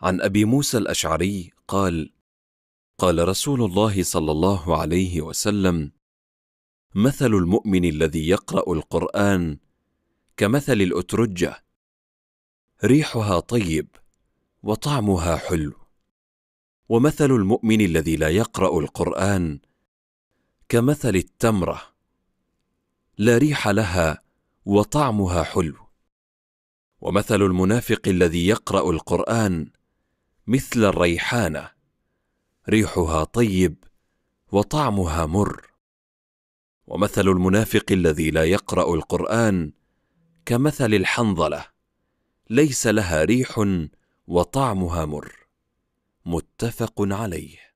عن ابي موسى الاشعري قال قال رسول الله صلى الله عليه وسلم مثل المؤمن الذي يقرا القران كمثل الاترجه ريحها طيب وطعمها حلو ومثل المؤمن الذي لا يقرا القران كمثل التمره لا ريح لها وطعمها حلو ومثل المنافق الذي يقرا القران مثل الريحانه ريحها طيب وطعمها مر ومثل المنافق الذي لا يقرا القران كمثل الحنظله ليس لها ريح وطعمها مر متفق عليه